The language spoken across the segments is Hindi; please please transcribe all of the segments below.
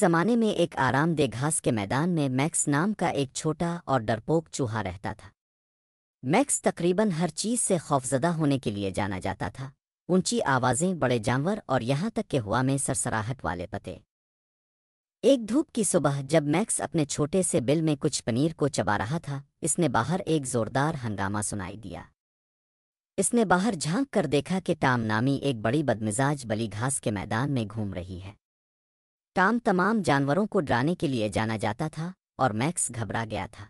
जमाने में एक आरामदेह घास के मैदान में मैक्स नाम का एक छोटा और डरपोक चूहा रहता था मैक्स तकरीबन हर चीज से खौफजदा होने के लिए जाना जाता था ऊंची आवाजें बड़े जानवर और यहां तक के हुआ में सरसराहट वाले पते एक धूप की सुबह जब मैक्स अपने छोटे से बिल में कुछ पनीर को चबा रहा था इसने बाहर एक जोरदार हंगामा सुनाई दिया इसने बाहर झांक कर देखा कि टाम नामी एक बड़ी बदमिजाज बली घास के मैदान में घूम रही है टॉम तमाम जानवरों को डराने के लिए जाना जाता था और मैक्स घबरा गया था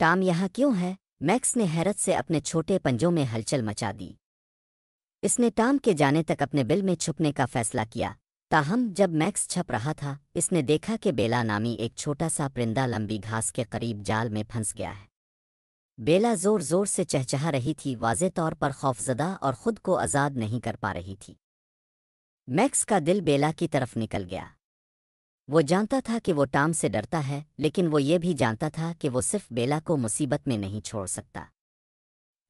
टॉम यहां क्यों है मैक्स ने हैरत से अपने छोटे पंजों में हलचल मचा दी इसने टॉम के जाने तक अपने बिल में छुपने का फैसला किया ताहम जब मैक्स छप रहा था इसने देखा कि बेला नामी एक छोटा सा परिंदा लंबी घास के करीब जाल में फंस गया है बेला जोर जोर से चहचहा रही थी वाज तौर पर खौफजदा और खुद को आज़ाद नहीं कर पा रही थी मैक्स का दिल बेला की तरफ निकल गया वो जानता था कि वो टाम से डरता है लेकिन वो ये भी जानता था कि वो सिर्फ बेला को मुसीबत में नहीं छोड़ सकता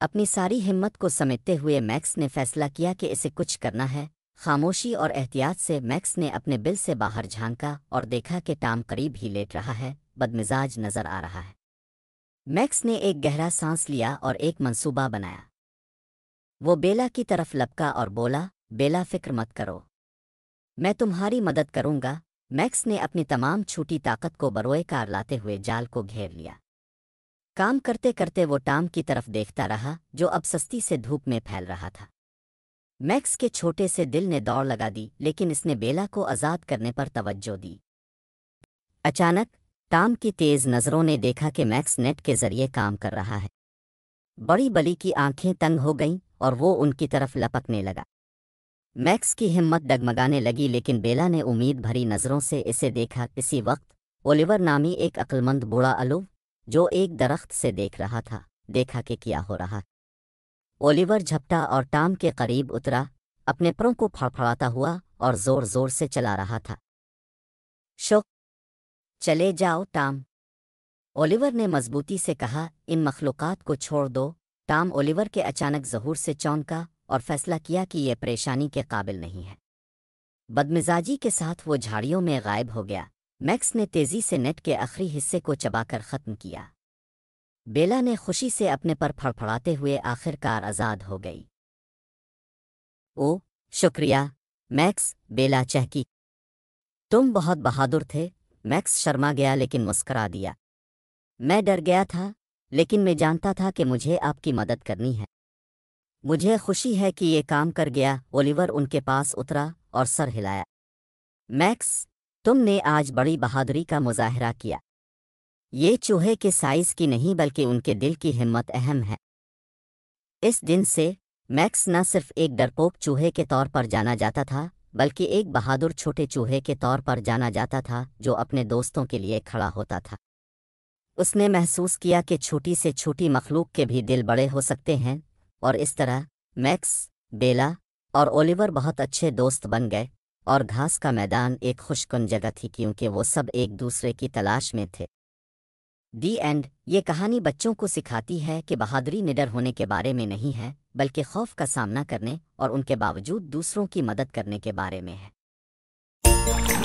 अपनी सारी हिम्मत को समेटते हुए मैक्स ने फैसला किया कि इसे कुछ करना है खामोशी और एहतियात से मैक्स ने अपने बिल से बाहर झांका और देखा कि टाम करीब ही लेट रहा है बदमिजाज नजर आ रहा है मैक्स ने एक गहरा सांस लिया और एक मंसूबा बनाया वो बेला की तरफ लपका और बोला बेला फिक्र मत करो मैं तुम्हारी मदद करूंगा मैक्स ने अपनी तमाम छूटी ताकत को बरोए कार लाते हुए जाल को घेर लिया काम करते करते वो टाम की तरफ देखता रहा जो अब सस्ती से धूप में फैल रहा था मैक्स के छोटे से दिल ने दौड़ लगा दी लेकिन इसने बेला को आज़ाद करने पर तवज्जो दी अचानक टाम की तेज नज़रों ने देखा कि मैक्स नेट के जरिए काम कर रहा है बड़ी बली की आंखें तंग हो गईं और वो उनकी तरफ लपकने लगा मैक्स की हिम्मत डगमगाने लगी लेकिन बेला ने उम्मीद भरी नजरों से इसे देखा इसी वक्त ओलिवर नामी एक अक्लमंद बूढ़ा अलू जो एक दरख्त से देख रहा था देखा कि क्या हो रहा ओलिवर झपटा और टाम के करीब उतरा अपने परों को फड़फड़ाता हुआ और जोर जोर से चला रहा था शोक चले जाओ टाम ओलिवर ने मजबूती से कहा इन मखलूक़ात को छोड़ दो टाम ओलिवर के अचानक जहूर से चौंका और फैसला किया कि यह परेशानी के काबिल नहीं है बदमिजाजी के साथ वो झाड़ियों में गायब हो गया मैक्स ने तेजी से नेट के आखिरी हिस्से को चबाकर खत्म किया बेला ने खुशी से अपने पर फड़फड़ाते हुए आखिरकार आजाद हो गई ओ शुक्रिया मैक्स बेला चहकी तुम बहुत बहादुर थे मैक्स शर्मा गया लेकिन मुस्करा दिया मैं डर गया था लेकिन मैं जानता था कि मुझे आपकी मदद करनी है मुझे खुशी है कि ये काम कर गया ओलिवर उनके पास उतरा और सर हिलाया मैक्स तुमने आज बड़ी बहादुरी का मुजाहरा किया ये चूहे के साइज की नहीं बल्कि उनके दिल की हिम्मत अहम है इस दिन से मैक्स न सिर्फ एक डरपोक चूहे के तौर पर जाना जाता था बल्कि एक बहादुर छोटे चूहे के तौर पर जाना जाता था जो अपने दोस्तों के लिए खड़ा होता था उसने महसूस किया कि छोटी से छोटी मखलूक के भी दिल बड़े हो सकते हैं और इस तरह मैक्स बेला और ओलिवर बहुत अच्छे दोस्त बन गए और घास का मैदान एक खुशकुन जगह थी क्योंकि वो सब एक दूसरे की तलाश में थे दी एंड ये कहानी बच्चों को सिखाती है कि बहादुरी निडर होने के बारे में नहीं है बल्कि खौफ का सामना करने और उनके बावजूद दूसरों की मदद करने के बारे में है